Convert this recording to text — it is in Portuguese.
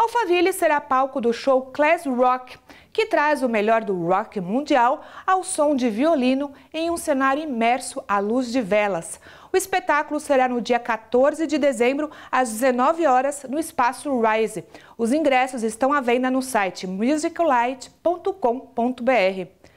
Alphaville será palco do show Class Rock, que traz o melhor do rock mundial ao som de violino em um cenário imerso à luz de velas. O espetáculo será no dia 14 de dezembro, às 19 horas, no espaço Rise. Os ingressos estão à venda no site musicalite.com.br.